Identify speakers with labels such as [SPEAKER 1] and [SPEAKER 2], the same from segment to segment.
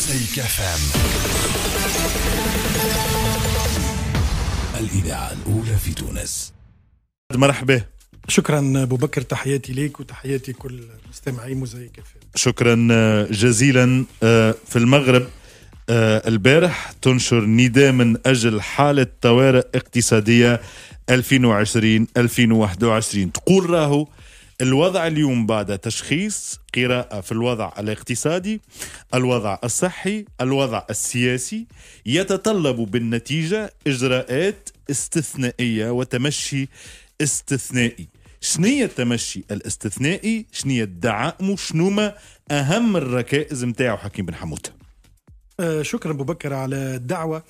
[SPEAKER 1] مزيكا فام
[SPEAKER 2] الإذاعة الأولى في تونس مرحبا شكرا ابو بكر تحياتي ليك وتحياتي كل مستمعي مزيك فام
[SPEAKER 1] شكرا آه، جزيلا آه، في المغرب آه، البارح تنشر نداء من اجل حاله طوارئ اقتصاديه 2020 2021 تقول راهو الوضع اليوم بعد تشخيص قراءة في الوضع الاقتصادي الوضع الصحي الوضع السياسي يتطلب بالنتيجة إجراءات استثنائية وتمشي استثنائي شنية التمشي الاستثنائي شنية الدعائم شنوما أهم الركائز متاعه حكيم بن حموت
[SPEAKER 2] آه شكرا أبو بكر على الدعوة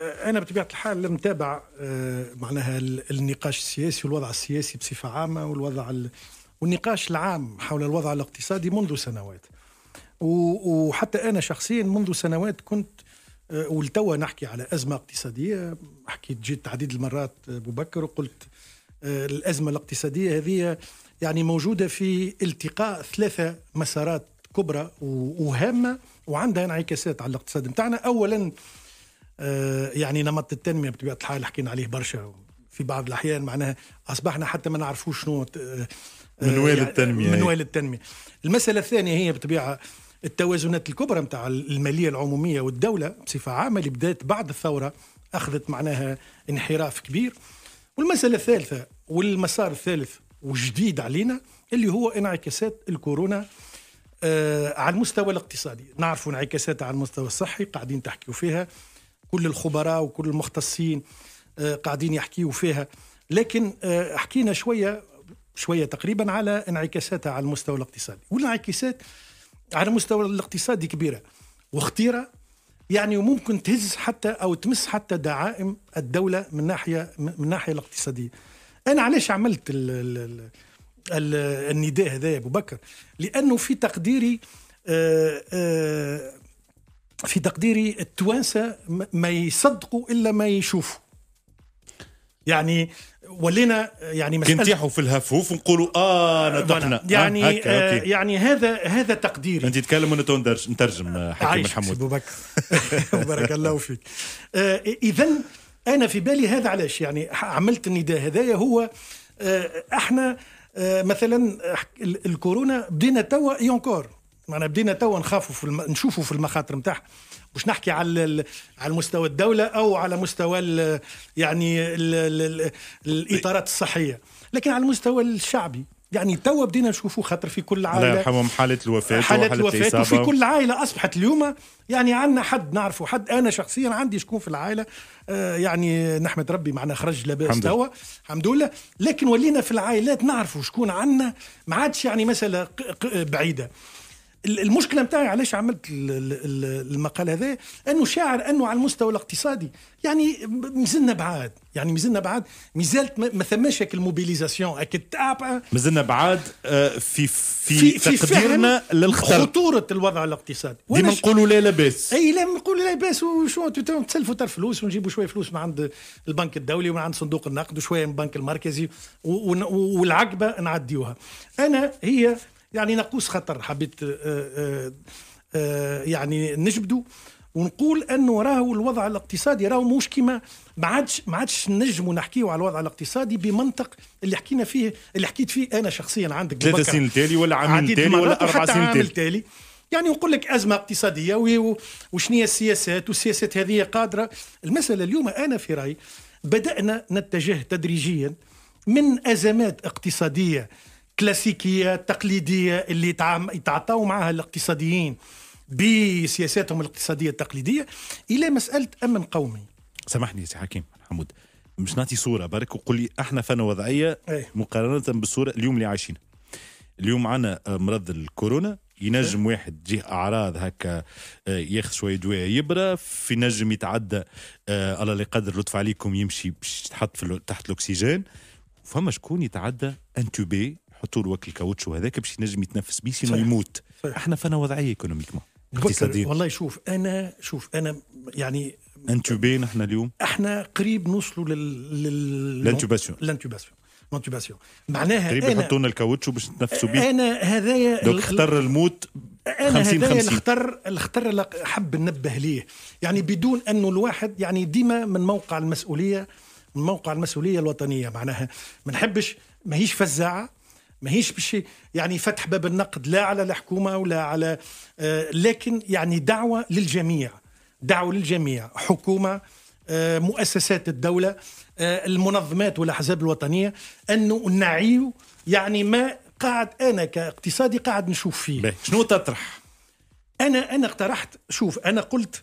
[SPEAKER 2] أه، انا بطبيعه الحال لم تابع أه، معناها النقاش السياسي والوضع السياسي بصفه عامه والوضع والنقاش العام حول الوضع الاقتصادي منذ سنوات وحتى انا شخصيا منذ سنوات كنت آه، ولتوا نحكي على ازمه اقتصاديه حكيت جيت عديد المرات آه، بكر وقلت آه، الازمه الاقتصاديه هذه يعني موجوده في التقاء ثلاثه مسارات كبرى وهامه وعندها انعكاسات على الاقتصاد بتاعنا اولا يعني نمط التنميه بطبيعه الحال حكينا عليه برشا في بعض الاحيان معناها اصبحنا حتى ما نعرفوش شنو منوال آه، وين التنميه يعني منوال التنميه المساله الثانيه هي بطبيعه التوازنات الكبرى نتاع الماليه العموميه والدوله بصفه عامه اللي بدات بعد الثوره اخذت معناها انحراف كبير والمساله الثالثه والمسار الثالث وجديد علينا اللي هو انعكاسات الكورونا آه على المستوى الاقتصادي نعرفوا انعكاساتها على المستوى الصحي قاعدين تحكيوا فيها كل الخبراء وكل المختصين آه قاعدين يحكيوا فيها لكن آه حكينا شويه شويه تقريبا على انعكاساتها على المستوى الاقتصادي والانعكاسات على المستوى الاقتصادي كبيره وخطيره يعني وممكن تهز حتى او تمس حتى دعائم الدوله من ناحيه من الناحيه الاقتصاديه انا علاش عملت الـ الـ الـ الـ النداء هذا يا ابو بكر لانه في تقديري آه، آه، في تقديري التوانسه ما يصدقوا الا ما يشوفوا يعني ولينا يعني مسألة كنتيحوا في الهفوف ونقولوا اه, آه، نطقنا يعني آه، هكا آه يعني هذا هذا تقديري انت تتكلم
[SPEAKER 1] وانا نترجم آه، حكيم الحمود ابو بكر
[SPEAKER 2] بارك الله فيك آه اذا انا في بالي هذا علاش يعني عملت النداء هذايا هو آه احنا آه مثلا الكورونا بدينا توا يونكور معنا بدينا توا نخافوا في الم... نشوفوا في المخاطر نتاعها مش نحكي على على مستوى الدوله او على مستوى الـ يعني الـ الـ الـ الاطارات الصحيه لكن على المستوى الشعبي يعني توا بدينا نشوفوا خاطر في كل عائله الله يرحمهم
[SPEAKER 1] حاله الوفاه حاله الوفاه وفي كل
[SPEAKER 2] عائله اصبحت اليوم يعني عندنا حد نعرفه حد انا شخصيا عندي شكون في العائله آه، يعني نحمد ربي معنا خرج لاباس توا الحمد لله لكن ولينا في العائلات نعرفوا شكون عندنا ما عادش يعني مساله بعيده المشكله نتاعي علاش عملت المقال هذا انه شاعر انه على المستوى الاقتصادي يعني مازلنا بعاد يعني مازلنا بعاد مازالت ما ثماش هيك الموبيليزاسيون هيك
[SPEAKER 1] مازلنا بعاد آه، في في, في تقديرنا للخطر
[SPEAKER 2] خطوره الوضع الاقتصادي ديما
[SPEAKER 1] نقولوا لا لاباس
[SPEAKER 2] اي لا نقولوا لا باس وشو تسلفوا تر فلوس ونجيبوا شويه فلوس من عند البنك الدولي ومن عند صندوق النقد وشويه من البنك المركزي والعقبه نعديوها انا هي يعني نقوس خطر حبيت آه، آه، آه، يعني نجبدو ونقول انه راهو الوضع الاقتصادي راهو مش كيما ما عادش ما عادش نجموا نحكيو على الوضع الاقتصادي بمنطق اللي حكينا فيه اللي حكيت فيه انا شخصيا عندك ثلاث سنين تالي ولا عامين تالي ولا اربع سنين تالي, تالي. يعني يقول لك ازمه اقتصاديه وشنو هي السياسات والسياسات هذه قادره المساله اليوم انا في رايي بدانا نتجه تدريجيا من ازمات اقتصاديه كلاسيكيه تقليديه اللي يتعاطوا معها الاقتصاديين بسياساتهم الاقتصاديه التقليديه الى مساله امن قومي. سامحني
[SPEAKER 1] سي حكيم حمود مش نعطي صوره برك وقول لي احنا فانا وضعيه إيه. مقارنه بالصوره اليوم اللي عايشينها. اليوم عنا مرض الكورونا ينجم إيه. واحد تجيه اعراض هكا آه، ياخذ شويه دواء يبرى في نجم يتعدى آه، الله لا يقدر لطف عليكم يمشي يتحط تحت الاكسجين فما شكون يتعدى انتوبي حطوا له وك الكاوتشو هذاك باش ينجم يتنفس بيه سينو يموت صحيح. احنا فانا وضعيه ايكونوميك ما والله
[SPEAKER 2] شوف انا شوف انا يعني
[SPEAKER 1] انتوبين احنا اليوم
[SPEAKER 2] احنا قريب نوصلوا لل, لانتوباسيون لانتوباسيون لانتوباسيون معناها قريب يحطوا
[SPEAKER 1] لنا الكاوتشو باش نتنفسوا بيه انا
[SPEAKER 2] هذايا دوك اختر الموت انا هذايا الخطر الخطر اللي حب ننبه ليه يعني بدون انه الواحد يعني ديما من موقع المسؤوليه من موقع المسؤوليه الوطنيه معناها ما نحبش ماهيش فزاعه ماهيش بشي يعني فتح باب النقد لا على الحكومه ولا على آه، لكن يعني دعوه للجميع دعوه للجميع حكومه آه، مؤسسات الدوله آه، المنظمات والاحزاب الوطنيه انه نعيو يعني ما قاعد انا كاقتصادي قاعد نشوف فيه شنو تطرح انا انا اقترحت شوف انا قلت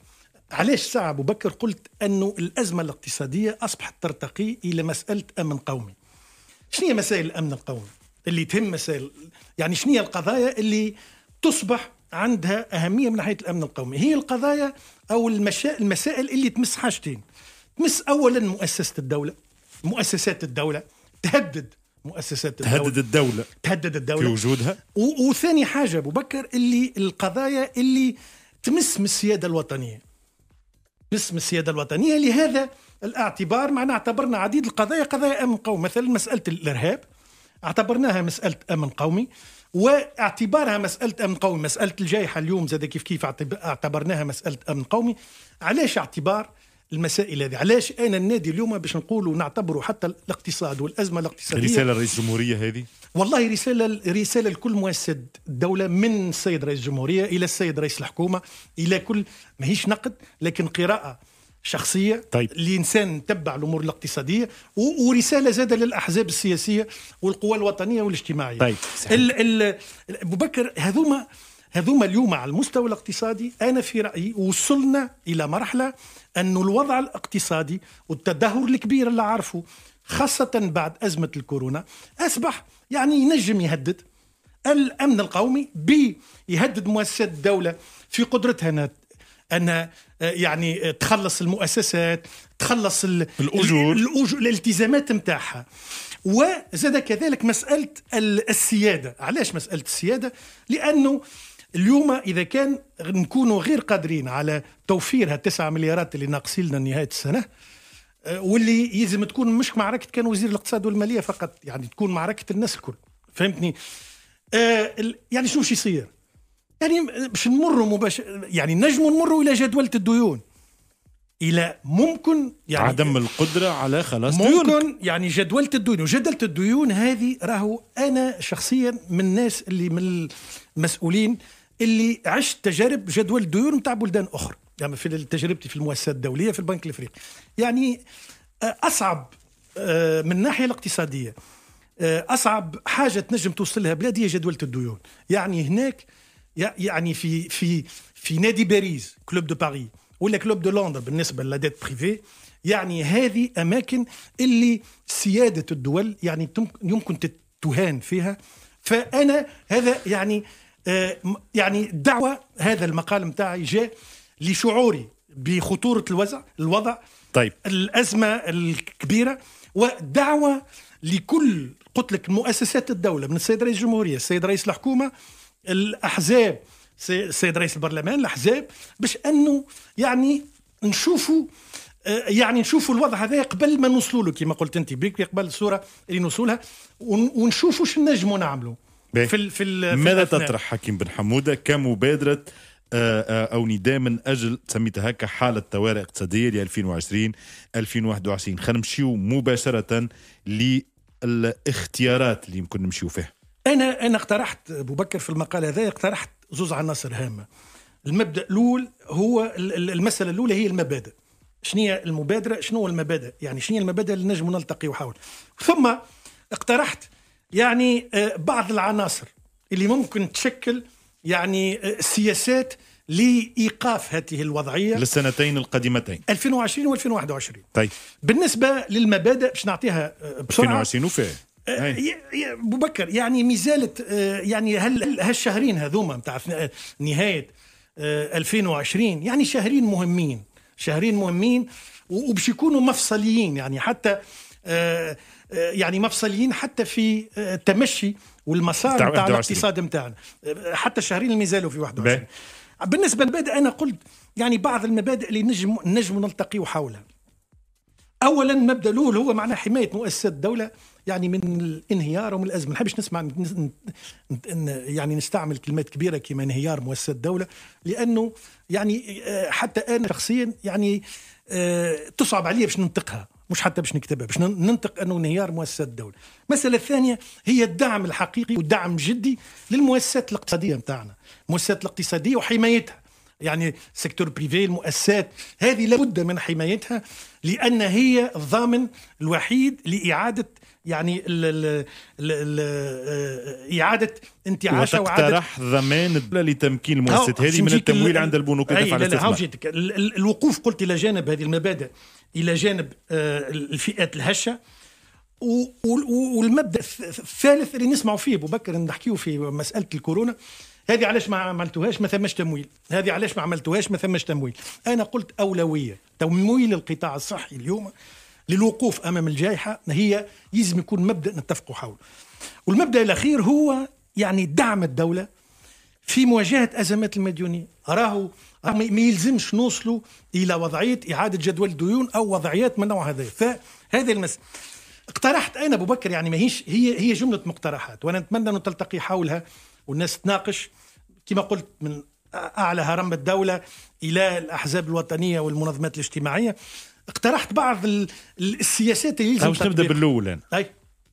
[SPEAKER 2] علاش ساعة أبو بكر قلت أنه الأزمة الاقتصادية أصبحت ترتقي إلى مسألة أمن قومي شنو هي مسائل الأمن القومي اللي مسائل يعني شنو هي القضايا اللي تصبح عندها أهمية من ناحية الأمن القومي هي القضايا أو المسائل اللي تمس حاجتين تمس أولا مؤسسة الدولة مؤسسات الدولة تهدد مؤسسات الدولة تهدد الدولة تهدد الدولة في وجودها وثاني حاجة أبو بكر اللي القضايا اللي تمس من السيادة الوطنية تمس من السيادة الوطنية لهذا الاعتبار معنا اعتبرنا عديد القضايا قضايا أمن قومي مثلا مسألة الإرهاب اعتبرناها مساله امن قومي واعتبارها مساله امن قومي مساله الجائحه اليوم زاد كيف كيف اعتبرناها مساله امن قومي علاش اعتبار المسائل هذه علاش انا النادي اليوم باش نقولوا نعتبروا حتى الاقتصاد والازمه الاقتصاديه رساله رئيس
[SPEAKER 1] الجمهوريه هذه
[SPEAKER 2] والله رساله رساله لكل مؤسسه الدوله من السيد رئيس الجمهوريه الى السيد رئيس الحكومه الى كل ماهيش نقد لكن قراءه شخصيه طيب. لانسان تبع الامور الاقتصاديه ورساله زاده للاحزاب السياسيه والقوى الوطنيه والاجتماعيه طيب. ال ال ابو بكر هذوما هذوما اليوم على المستوى الاقتصادي انا في رايي وصلنا الى مرحله أن الوضع الاقتصادي والتدهور الكبير اللي عارفه خاصة بعد أزمة الكورونا أصبح يعني ينجم يهدد الأمن القومي بيهدد مؤسسات الدولة في قدرتها أنها انها آه، يعني آه، تخلص المؤسسات تخلص الاجور الاجور الالتزامات نتاعها وزاد كذلك مساله السياده علاش مساله السياده لانه اليوم اذا كان نكونوا غير قادرين على توفير هالتسعة مليارات اللي ناقصين لنا نهايه السنه آه، واللي يلزم تكون مش معركه كان وزير الاقتصاد والماليه فقط يعني تكون معركه الناس الكل فهمتني آه يعني شو باش يصير يعني باش نمروا مباشر يعني نجموا نمروا الى جدوله الديون الى ممكن
[SPEAKER 1] يعني عدم القدره على خلاص ممكن ديونك.
[SPEAKER 2] يعني جدوله الديون وجدوله الديون هذه راهو انا شخصيا من الناس اللي من المسؤولين اللي عشت تجارب جدول الديون نتاع بلدان اخرى يعني في تجربتي في المؤسسات الدوليه في البنك الافريقي يعني آه، اصعب آه، من الناحيه الاقتصاديه آه، اصعب حاجه تنجم توصلها بلادي هي جدوله الديون يعني هناك يعني في في في نادي باريس كلوب دو باريس ولا كلوب دو لندن بالنسبه للاديت بريفي يعني هذه اماكن اللي سياده الدول يعني يمكن تهان فيها فانا هذا يعني آه، يعني دعوه هذا المقال متاعي جاء لشعوري بخطوره الوضع الوضع طيب الازمه الكبيره ودعوه لكل قلت لك مؤسسات الدوله من السيد رئيس الجمهوريه السيد رئيس الحكومه الاحزاب السيد رئيس البرلمان الاحزاب باش انه يعني نشوفوا آه، يعني نشوفوا الوضع هذا قبل ما نوصلوا له كما قلت انت بيك قبل الصوره اللي نوصلها ونشوفوا شنو نجموا نعملوا
[SPEAKER 1] في ال في ماذا في تطرح حكيم بن حموده كمبادره آه، آه، او نداء من اجل سميتها هكا حاله طوارئ اقتصاديه ل 2020 2021 خلينا نمشيو مباشره للاختيارات اللي يمكن نمشيو فيها
[SPEAKER 2] انا انا اقترحت ابو بكر في المقال هذا اقترحت زوز عناصر هامه المبدا الاول هو المساله الاولى هي المبادئ شنو هي المبادره شنو المبادئ يعني شنو المبادئ اللي نجم نلتقي وحاول ثم اقترحت يعني آه، بعض العناصر اللي ممكن تشكل يعني السياسات آه، لايقاف هذه الوضعيه
[SPEAKER 1] للسنتين القادمتين
[SPEAKER 2] 2020 و2021 طيب بالنسبه للمبادئ باش نعطيها آه، بسرعه 2020 وفيه ابو إيه، بكر يعني مزاله آه، يعني هل هالشهرين هذوما نتاع آه، نهايه 2020 آه، يعني شهرين مهمين شهرين مهمين وباش يكونوا مفصليين يعني حتى يعني مفصليين حتى في التمشي والمسار نتاع الاقتصاد نتاعنا حتى الشهرين اللي مازالوا في 21 بالنسبه للمبادئ انا قلت يعني بعض المبادئ اللي نجم نجم نلتقي حولها اولا مبدا الاول هو معنى حمايه مؤسسات الدوله يعني من الانهيار ومن الازمه ما نحبش نسمع يعني نستعمل كلمات كبيره كما انهيار مؤسسه الدوله لانه يعني آه، حتى انا شخصيا يعني آه، تصعب علي باش ننطقها مش حتى باش نكتبها باش ننطق انه انهيار مؤسسات الدوله المساله الثانيه هي الدعم الحقيقي والدعم جدي للمؤسسات الاقتصاديه نتاعنا المؤسسات الاقتصاديه وحمايتها يعني سيكتور بريفي المؤسسات هذه لابد من حمايتها لأن هي الضامن الوحيد لإعادة يعني الـ الـ الـ آه، إعادة انتعاش وتقترح
[SPEAKER 1] ضمان الدولة لتمكين المؤسسات هذه من التمويل عند البنوك أي لا
[SPEAKER 2] الوقوف قلت إلى جانب هذه المبادئ إلى جانب آه، الفئات الهشة والمبدا الثالث اللي نسمعوا فيه ابو بكر نحكيو في مساله الكورونا هذه علاش ما عملتوهاش ما ثماش تمويل هذه علاش ما عملتوهاش ما ثماش تمويل انا قلت اولويه تمويل القطاع الصحي اليوم للوقوف امام الجائحه هي يلزم يكون مبدا نتفقوا حوله والمبدا الاخير هو يعني دعم الدوله في مواجهه ازمات المديونين راهو ما يلزمش نوصلوا الى وضعيه اعاده جدول الديون او وضعيات من نوع هذا فهذه المساله اقترحت انا ابو بكر يعني ماهيش هي هي جمله مقترحات وانا نتمنى انه تلتقي حولها والناس تناقش كما قلت من اعلى هرم الدوله الى الاحزاب الوطنيه والمنظمات الاجتماعيه اقترحت بعض السياسات اللي لازم تبدا بالاول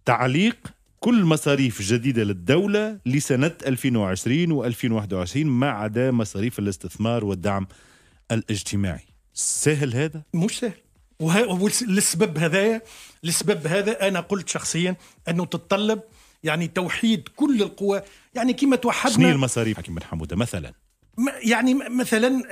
[SPEAKER 1] تعليق كل مصاريف جديده للدوله لسنه 2020 و2021 ما عدا مصاريف
[SPEAKER 2] الاستثمار والدعم الاجتماعي سهل هذا مش سهل وللسبب هذايا السبب هذا انا قلت شخصيا انه تتطلب يعني توحيد كل القوى يعني كيما توحدنا شنو
[SPEAKER 1] المصاريف حكيم بن حموده مثلا
[SPEAKER 2] يعني مثلا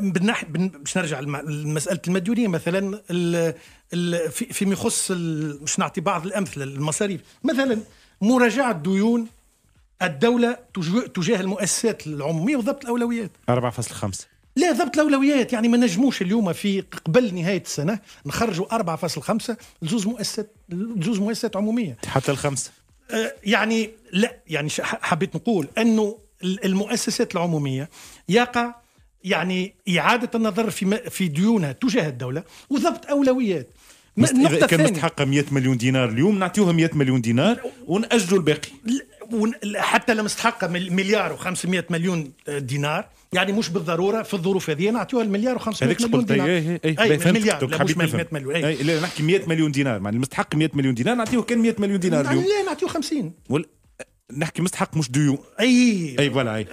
[SPEAKER 2] بالناحيه باش نرجع لمساله المديونيه مثلا ال ال في فيما يخص باش نعطي بعض الامثله المصاريف مثلا مراجعه ديون الدوله تجاه المؤسسات العموميه وضبط الاولويات 4.5 لا ضبط الاولويات يعني ما نجموش اليوم في قبل نهايه السنه نخرجوا 4.5 لزوز مؤسسات لزوز مؤسسات عموميه حتى الخمسه يعني لا يعني حبيت نقول انه المؤسسات العموميه يقع يعني إعادة النظر في في ديونها تجاه الدولة وضبط أولويات النقطه كان
[SPEAKER 1] مستحقه 100 مليون دينار اليوم نعطيوها 100 مليون دينار ونأجلوا
[SPEAKER 2] الباقي حتى لو مستحقه مليار و500 مليون دينار يعني مش بالضروره في الظروف هذه نعطيوها المليار و500 مليون دينار اي اي اي مليار لا مش 100 مليون اي
[SPEAKER 1] لا نحكي 100 مليون دينار يعني المستحق 100 مليون دينار نعطيوه كان 100 مليون دينار اليوم
[SPEAKER 2] لا نعطيوه 50 نحكي مستحق مش ديو اي اي فوالا اي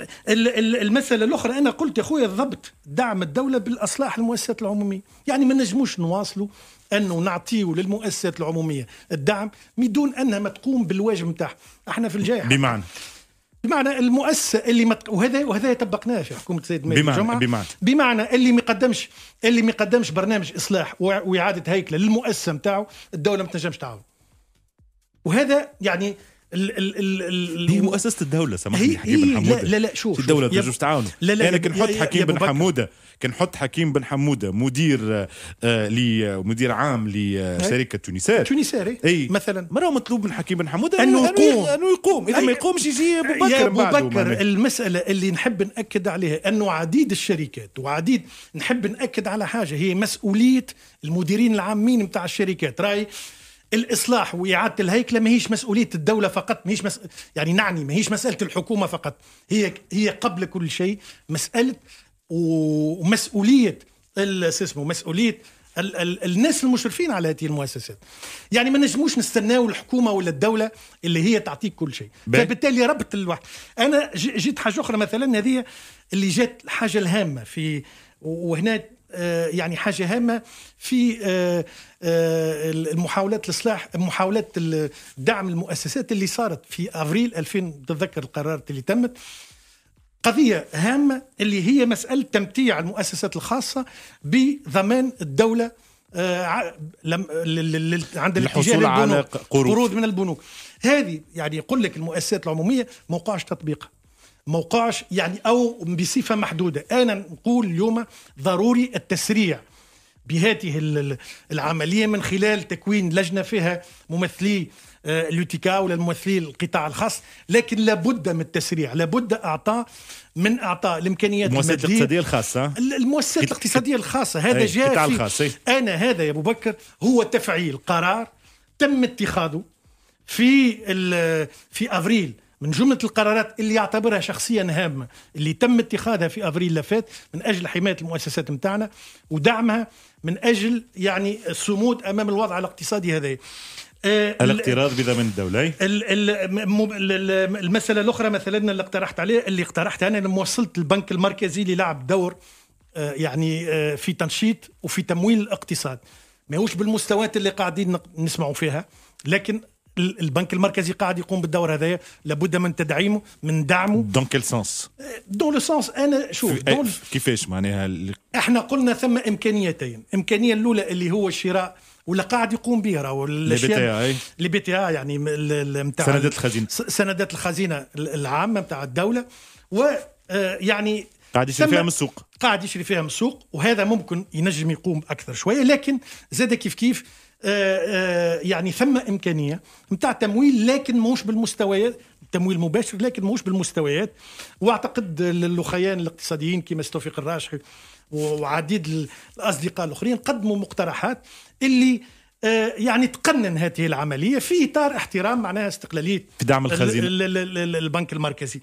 [SPEAKER 2] المساله الاخرى انا قلت يا خويا الضبط دعم الدوله بالاصلاح المؤسسات العموميه يعني ما نجموش نواصلوا انه نعطيه للمؤسسات العموميه الدعم بدون انها ما تقوم بالواجب نتاعها احنا في الجائحه بمعنى بمعنى المؤسسه اللي مت... وهذا وهذا طبقناه في حكومه سيد مجد بمعنى بمعنى بمعنى اللي ما يقدمش اللي ما يقدمش برنامج اصلاح واعاده هيكله للمؤسسه نتاعو الدوله ما تنجمش تعاون وهذا يعني ال ال ال ال دي مؤسسه الدوله
[SPEAKER 1] سمحني حكيم بن حموده لا
[SPEAKER 2] لا, شوف الدوله تجوز تعاون
[SPEAKER 1] لا لا يعني كنحط حكيم بن حموده كنحط حكيم بن حموده مدير آه لي مدير عام لشركه آه، تونسات تونسات اي مثلا ما راه مطلوب من حكيم بن حموده انه يقوم انه يقوم اذا ما يقومش يجي ابو بكر يا ابو بكر
[SPEAKER 2] المساله اللي نحب ناكد عليها انه عديد الشركات وعديد نحب ناكد على حاجه هي مسؤوليه المديرين العامين نتاع الشركات راي الاصلاح واعاده الهيكله ماهيش مسؤوليه الدوله فقط ماهيش مس... يعني نعني ماهيش مساله الحكومه فقط هي هي قبل كل شيء مساله ومسؤوليه اسمه مسؤوليه ال... ال... الناس المشرفين على هذه المؤسسات يعني ما نجموش نستناو الحكومه ولا الدوله اللي هي تعطيك كل شيء فبالتالي ربط الواحد انا جيت حاجه اخرى مثلا هذه اللي جات الحاجه الهامه في وهنا آه، يعني حاجه هامه في آه، آه، المحاولات الاصلاح محاولات دعم المؤسسات اللي صارت في افريل 2000 تتذكر القرارات اللي تمت قضية هامة اللي هي مسألة تمتيع المؤسسات الخاصة بضمان الدولة عند الحصول على قروض من البنوك هذه يعني يقول لك المؤسسات العمومية موقعش تطبيقها موقعش يعني أو بصفة محدودة أنا نقول اليوم ضروري التسريع بهذه العملية من خلال تكوين لجنة فيها ممثلي اليوتيكا آه، ولا ممثلي القطاع الخاص لكن لابد من التسريع لابد اعطاء من اعطاء الامكانيات المؤسسات الاقتصاديه الخاصه المؤسسات الاقتصاديه الخاصه هذا جاء انا هذا يا ابو بكر هو تفعيل قرار تم اتخاذه في في افريل من جمله القرارات اللي يعتبرها شخصيا هامه اللي تم اتخاذها في افريل لفات من اجل حمايه المؤسسات نتاعنا ودعمها من اجل يعني الصمود امام الوضع الاقتصادي هذا آه، الاقتراض
[SPEAKER 1] بضمان الدولي
[SPEAKER 2] المسألة الأخرى مثلا اللي اقترحت عليه اللي اقترحتها أنا لما وصلت البنك المركزي اللي لعب دور آه، يعني آه، في تنشيط وفي تمويل الاقتصاد ماهوش بالمستويات اللي قاعدين نسمعوا فيها لكن البنك المركزي قاعد يقوم بالدور هذايا لابد من تدعيمه من دعمه دون كيل سونس دون لو سونس انا شوف دون كيفاش معناها ال... احنا قلنا ثم امكانيتين الامكانيه الاولى اللي هو الشراء ولا قاعد يقوم به راهو الاشياء لي بي تي اي يعني نتاع سندات الخزينه سندات الخزينه العامه نتاع الدوله و آه، يعني قاعد يشري فيها من السوق قاعد يشري فيها من السوق وهذا ممكن ينجم يقوم اكثر شويه لكن زاد كيف كيف آه، آه، يعني ثم امكانيه نتاع تمويل لكن موش بالمستويات تمويل مباشر لكن موش بالمستويات واعتقد الاخيان الاقتصاديين كما توفيق الراجحي وعديد الاصدقاء الاخرين قدموا مقترحات اللي آه، يعني تقنن هذه العملية في إطار احترام معناها استقلالية في دعم الخزينة البنك المركزي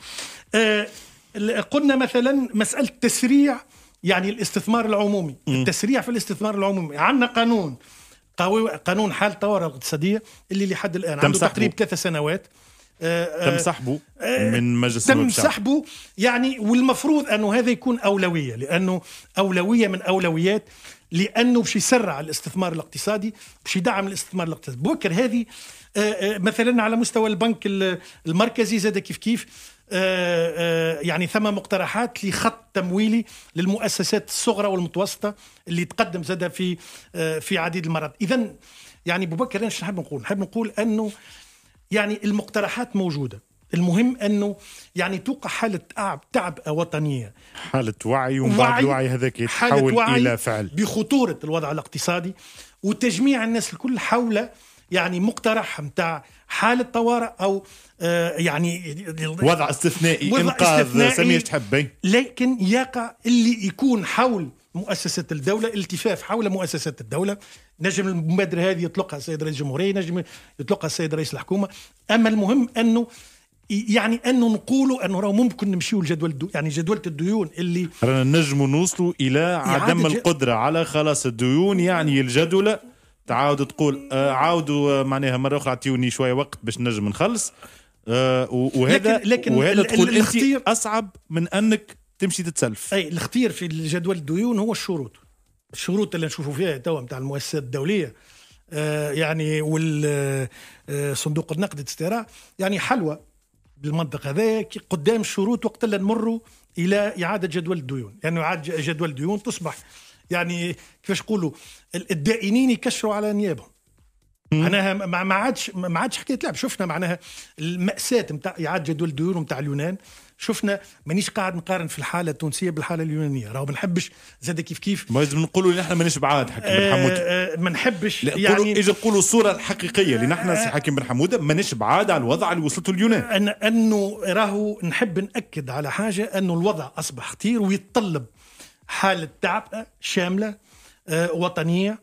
[SPEAKER 2] قلنا مثلا مسألة تسريع يعني الاستثمار العمومي التسريع في الاستثمار العمومي عندنا قانون قانون حال الطوارئ الاقتصاديه اللي لحد الان عنده تقريب ثلاث سنوات آه، آه، تم سحبه آه، من مجلس تم سحبه يعني والمفروض انه هذا يكون اولويه لانه اولويه من اولويات لانه باش يسرع الاستثمار الاقتصادي باش يدعم الاستثمار الاقتصادي بوكر هذه مثلا على مستوى البنك المركزي زاد كيف كيف آه، آه، يعني ثم مقترحات لخط تمويلي للمؤسسات الصغرى والمتوسطه اللي تقدم زادها في آه، في عديد المرات اذا يعني بكر انا نحب نقول نحب نقول انه يعني المقترحات موجوده المهم انه يعني توقع حاله تعب تعب وطنيه حاله وعي ومن بعد الوعي هذاك يتحول الى فعل بخطوره الوضع الاقتصادي وتجميع الناس الكل حول يعني مقترح متاع حالة طوارئ أو آه، يعني وضع استثنائي وضع إنقاذ استثنائي سمير تحبي لكن يقع اللي يكون حول مؤسسة الدولة التفاف حول مؤسسة الدولة نجم المبادرة هذه يطلقها السيد رئيس الجمهورية نجم يطلقها السيد رئيس الحكومة أما المهم أنه يعني انه نقولوا انه راه ممكن نمشيو لجدول الدو يعني جدولة الديون اللي
[SPEAKER 1] رانا نجموا نوصلوا الى عدم القدره على خلاص الديون يعني الجدوله تعاود تقول آه، عاودوا آه، معناها مره اخرى اعطيوني شويه وقت باش نجم نخلص آه، وهذا لكن, لكن وهذا تقول انت
[SPEAKER 2] اصعب من انك تمشي تتسلف اي الاختيار في جدول الديون هو الشروط الشروط اللي نشوفوا فيها توا نتاع المؤسسات الدوليه يعني والصندوق النقد الاستيراء يعني حلوى بالمنطقه هذايا قدام الشروط وقت اللي نمروا الى اعاده جدول الديون يعني اعاده جدول الديون تصبح يعني كيفاش نقولوا الدائنين يكشروا على نيابهم معناها ما عادش ما عادش حكايه لعب شفنا معناها الماساه نتاع اعاده جدول الديون نتاع اليونان شفنا مانيش قاعد نقارن في الحاله التونسيه بالحاله اليونانيه راهو ما نحبش زاد كيف كيف ما لازم نقولوا ان احنا مانيش بعاد حكيم بن آه، حموده آه، ما نحبش
[SPEAKER 1] يعني اذا نقولوا الصوره الحقيقيه اللي نحن سي آه، حكيم بن حموده مانيش بعاد على الوضع اللي وصلته
[SPEAKER 2] اليونان أن انه راهو نحب ناكد على حاجه انه الوضع اصبح خطير ويتطلب حالة تعبئة آه، شاملة آه، وطنية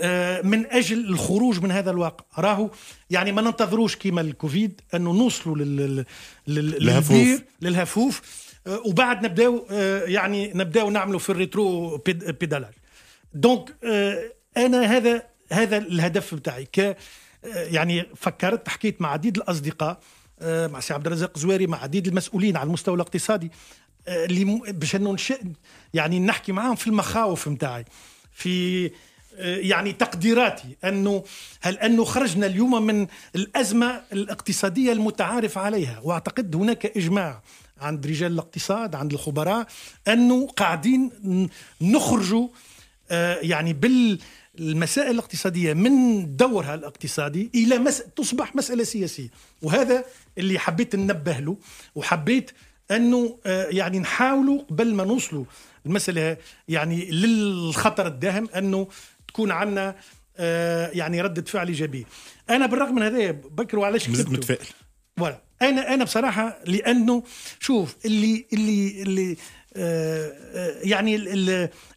[SPEAKER 2] آه، من اجل الخروج من هذا الواقع راهو يعني ما ننتظروش كيما الكوفيد انه نوصلوا لل... لل... للهفوف للهفوف وبعد نبداو يعني نبداو نعملوا في الريترو بيدالاج دونك انا هذا هذا الهدف بتاعي ك يعني فكرت حكيت مع عديد الاصدقاء مع سي عبد الرزاق زويري مع عديد المسؤولين على المستوى الاقتصادي اللي باش انه ننشئ يعني نحكي معاهم في المخاوف نتاعي في آه، يعني تقديراتي انه هل انه خرجنا اليوم من الازمه الاقتصاديه المتعارف عليها واعتقد هناك اجماع عند رجال الاقتصاد عند الخبراء انه قاعدين نخرجوا آه، يعني بالمسائل الاقتصاديه من دورها الاقتصادي الى مس... تصبح مساله سياسيه وهذا اللي حبيت ننبه له وحبيت انه آه، يعني نحاولوا قبل ما نوصلوا المساله يعني للخطر الداهم انه تكون عندنا آه، يعني رده فعل ايجابيه انا بالرغم من هذا وعلاش علاش متفائل ولا انا انا بصراحه لانه شوف اللي اللي اللي آه، يعني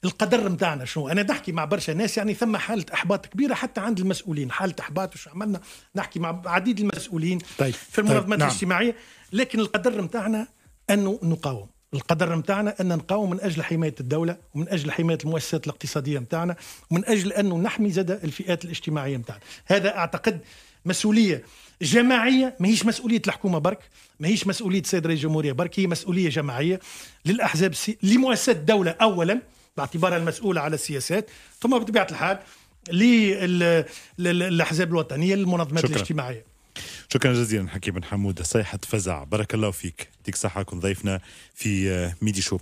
[SPEAKER 2] القدر نتاعنا شنو انا نحكي مع برشا ناس يعني ثم حاله احباط كبيره حتى عند المسؤولين حاله احباط وش عملنا نحكي مع عديد المسؤولين طيب. في المنظمات طيب. نعم. الاجتماعيه نعم. لكن القدر نتاعنا انه نقاوم القدر نتاعنا ان نقاوم من اجل حمايه الدوله ومن اجل حمايه المؤسسات الاقتصاديه نتاعنا ومن اجل انه نحمي زاد الفئات الاجتماعيه نتاعنا هذا اعتقد مسؤوليه جماعيه ماهيش مسؤوليه الحكومه برك ماهيش مسؤوليه سيد رئيس الجمهوريه برك هي مسؤوليه جماعيه للاحزاب السي... لمؤسسات الدوله اولا باعتبارها المسؤوله على السياسات ثم بطبيعه الحال للاحزاب الوطنيه للمنظمات الاجتماعيه
[SPEAKER 1] شكرا جزيلا حكيم بن حمود صيحة فزع بارك الله فيك يعطيك صحة كن ضيفنا في آه، ميدي شو